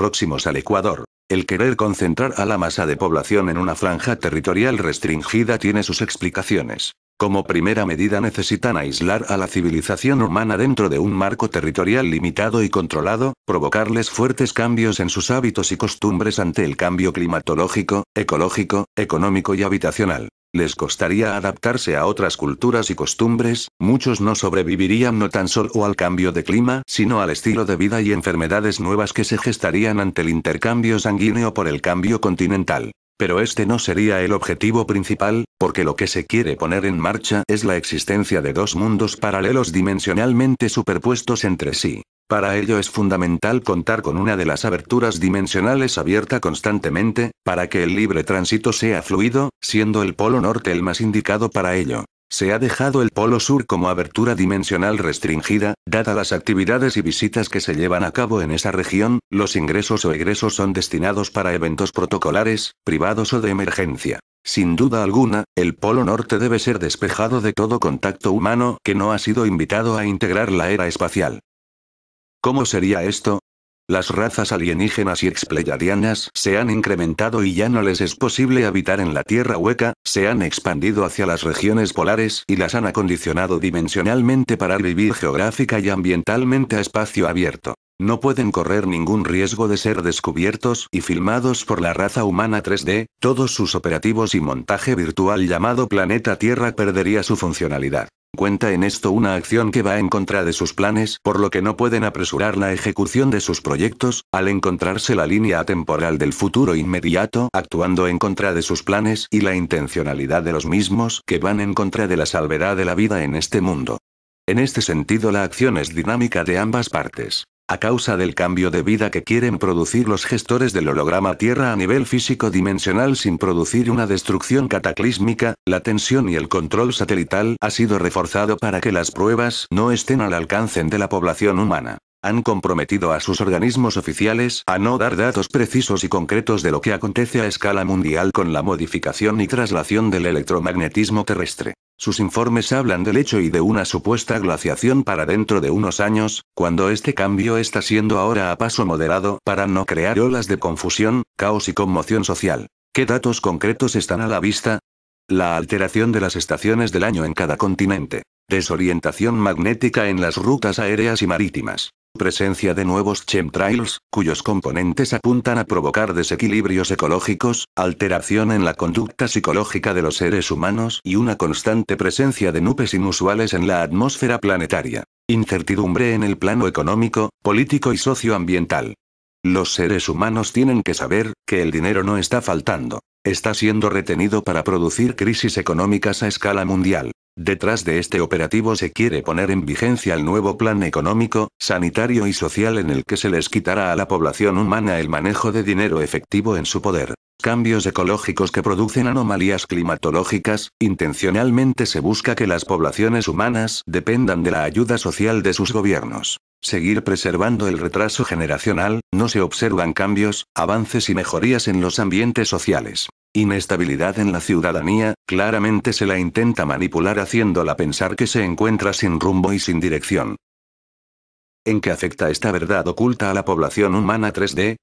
próximos al Ecuador. El querer concentrar a la masa de población en una franja territorial restringida tiene sus explicaciones. Como primera medida necesitan aislar a la civilización humana dentro de un marco territorial limitado y controlado, provocarles fuertes cambios en sus hábitos y costumbres ante el cambio climatológico, ecológico, económico y habitacional. Les costaría adaptarse a otras culturas y costumbres, muchos no sobrevivirían no tan solo al cambio de clima, sino al estilo de vida y enfermedades nuevas que se gestarían ante el intercambio sanguíneo por el cambio continental. Pero este no sería el objetivo principal, porque lo que se quiere poner en marcha es la existencia de dos mundos paralelos dimensionalmente superpuestos entre sí. Para ello es fundamental contar con una de las aberturas dimensionales abierta constantemente, para que el libre tránsito sea fluido, siendo el polo norte el más indicado para ello. Se ha dejado el polo sur como abertura dimensional restringida, dada las actividades y visitas que se llevan a cabo en esa región, los ingresos o egresos son destinados para eventos protocolares, privados o de emergencia. Sin duda alguna, el Polo Norte debe ser despejado de todo contacto humano que no ha sido invitado a integrar la era espacial. ¿Cómo sería esto? Las razas alienígenas y expleyadianas se han incrementado y ya no les es posible habitar en la Tierra hueca, se han expandido hacia las regiones polares y las han acondicionado dimensionalmente para vivir geográfica y ambientalmente a espacio abierto. No pueden correr ningún riesgo de ser descubiertos y filmados por la raza humana 3D, todos sus operativos y montaje virtual llamado Planeta Tierra perdería su funcionalidad cuenta en esto una acción que va en contra de sus planes, por lo que no pueden apresurar la ejecución de sus proyectos, al encontrarse la línea atemporal del futuro inmediato, actuando en contra de sus planes y la intencionalidad de los mismos, que van en contra de la salvedad de la vida en este mundo. En este sentido la acción es dinámica de ambas partes a causa del cambio de vida que quieren producir los gestores del holograma Tierra a nivel físico dimensional sin producir una destrucción cataclísmica, la tensión y el control satelital ha sido reforzado para que las pruebas no estén al alcance de la población humana. Han comprometido a sus organismos oficiales a no dar datos precisos y concretos de lo que acontece a escala mundial con la modificación y traslación del electromagnetismo terrestre. Sus informes hablan del hecho y de una supuesta glaciación para dentro de unos años, cuando este cambio está siendo ahora a paso moderado para no crear olas de confusión, caos y conmoción social. ¿Qué datos concretos están a la vista? La alteración de las estaciones del año en cada continente. Desorientación magnética en las rutas aéreas y marítimas presencia de nuevos chemtrails, cuyos componentes apuntan a provocar desequilibrios ecológicos, alteración en la conducta psicológica de los seres humanos y una constante presencia de nubes inusuales en la atmósfera planetaria. Incertidumbre en el plano económico, político y socioambiental. Los seres humanos tienen que saber que el dinero no está faltando, está siendo retenido para producir crisis económicas a escala mundial. Detrás de este operativo se quiere poner en vigencia el nuevo plan económico, sanitario y social en el que se les quitará a la población humana el manejo de dinero efectivo en su poder. Cambios ecológicos que producen anomalías climatológicas, intencionalmente se busca que las poblaciones humanas dependan de la ayuda social de sus gobiernos. Seguir preservando el retraso generacional, no se observan cambios, avances y mejorías en los ambientes sociales. Inestabilidad en la ciudadanía, claramente se la intenta manipular haciéndola pensar que se encuentra sin rumbo y sin dirección. ¿En qué afecta esta verdad oculta a la población humana 3D?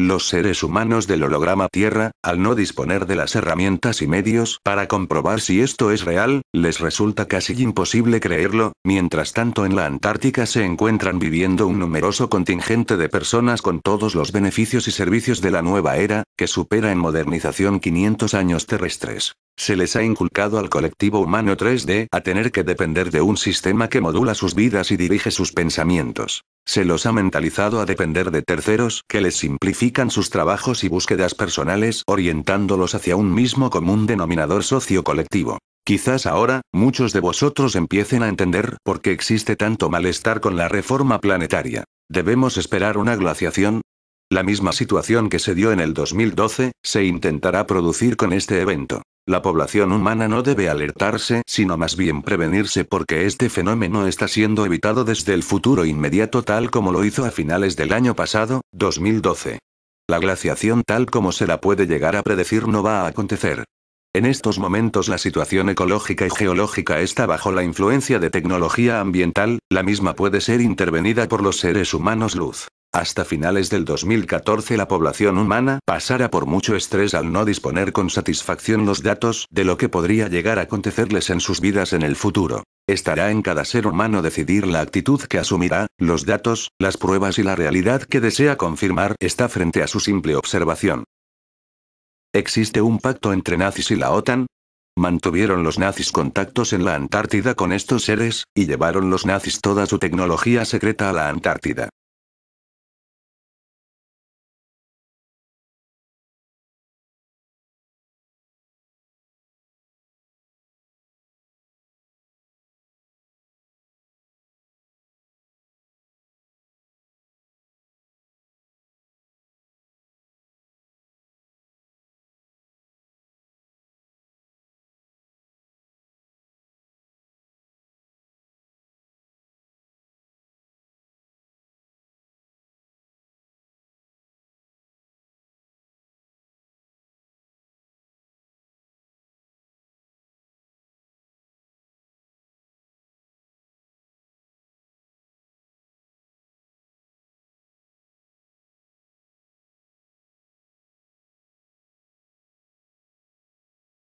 Los seres humanos del holograma Tierra, al no disponer de las herramientas y medios para comprobar si esto es real, les resulta casi imposible creerlo, mientras tanto en la Antártica se encuentran viviendo un numeroso contingente de personas con todos los beneficios y servicios de la nueva era, que supera en modernización 500 años terrestres. Se les ha inculcado al colectivo humano 3D a tener que depender de un sistema que modula sus vidas y dirige sus pensamientos. Se los ha mentalizado a depender de terceros que les simplifican sus trabajos y búsquedas personales orientándolos hacia un mismo común denominador socio-colectivo. Quizás ahora, muchos de vosotros empiecen a entender por qué existe tanto malestar con la reforma planetaria. ¿Debemos esperar una glaciación? La misma situación que se dio en el 2012, se intentará producir con este evento. La población humana no debe alertarse, sino más bien prevenirse porque este fenómeno está siendo evitado desde el futuro inmediato tal como lo hizo a finales del año pasado, 2012. La glaciación tal como se la puede llegar a predecir no va a acontecer. En estos momentos la situación ecológica y geológica está bajo la influencia de tecnología ambiental, la misma puede ser intervenida por los seres humanos luz, hasta finales del 2014 la población humana pasará por mucho estrés al no disponer con satisfacción los datos de lo que podría llegar a acontecerles en sus vidas en el futuro. Estará en cada ser humano decidir la actitud que asumirá, los datos, las pruebas y la realidad que desea confirmar está frente a su simple observación. ¿Existe un pacto entre nazis y la OTAN? Mantuvieron los nazis contactos en la Antártida con estos seres, y llevaron los nazis toda su tecnología secreta a la Antártida.